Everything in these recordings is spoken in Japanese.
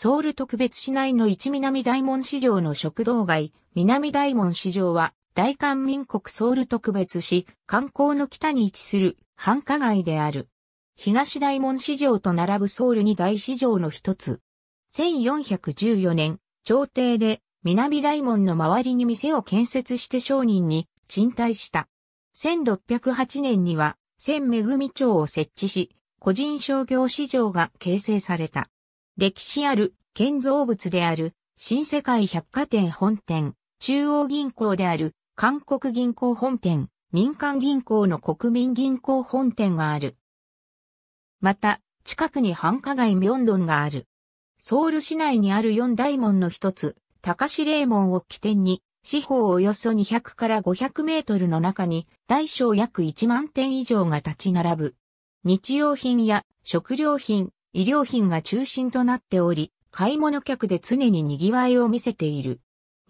ソウル特別市内の一南大門市場の食堂街、南大門市場は、大韓民国ソウル特別市、観光の北に位置する繁華街である。東大門市場と並ぶソウルに大市場の一つ。1414年、朝廷で南大門の周りに店を建設して商人に賃貸した。1608年には、千恵町を設置し、個人商業市場が形成された。歴史ある建造物である新世界百貨店本店、中央銀行である韓国銀行本店、民間銀行の国民銀行本店がある。また、近くに繁華街明洞がある。ソウル市内にある四大門の一つ、高志霊門を起点に、四方およそ200から500メートルの中に、大小約1万点以上が立ち並ぶ。日用品や食料品、医療品が中心となっており、買い物客で常に賑わいを見せている。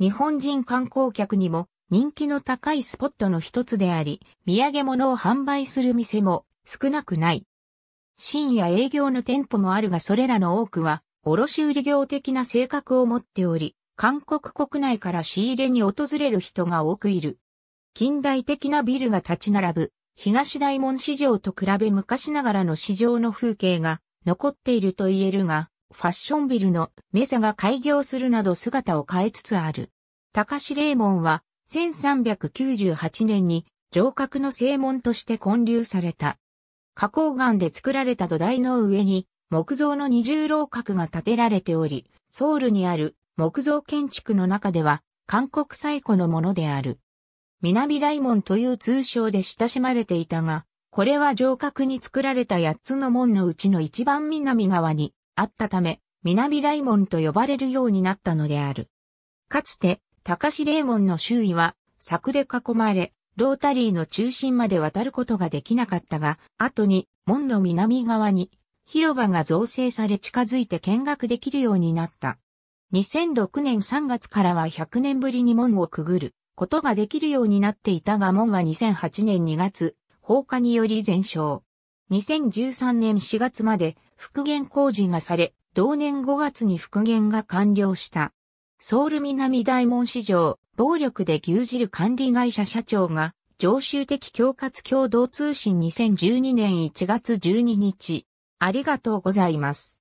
日本人観光客にも人気の高いスポットの一つであり、土産物を販売する店も少なくない。深夜営業の店舗もあるがそれらの多くは卸売業的な性格を持っており、韓国国内から仕入れに訪れる人が多くいる。近代的なビルが立ち並ぶ、東大門市場と比べ昔ながらの市場の風景が残っていると言えるが、ファッションビルのメサが開業するなど姿を変えつつある。高志霊門は1398年に城郭の正門として建立された。花崗岩で作られた土台の上に木造の二重楼閣が建てられており、ソウルにある木造建築の中では韓国最古のものである。南大門という通称で親しまれていたが、これは城郭に作られた八つの門のうちの一番南側にあったため、南大門と呼ばれるようになったのである。かつて、高志霊門の周囲は、柵で囲まれ、ロータリーの中心まで渡ることができなかったが、後に、門の南側に、広場が造成され近づいて見学できるようになった。2006年3月からは100年ぶりに門をくぐることができるようになっていたが門は2008年2月、放火により全焼。2013年4月まで復元工事がされ、同年5月に復元が完了した。ソウル南大門市場、暴力で牛耳る管理会社社長が、常習的恐喝共同通信2012年1月12日。ありがとうございます。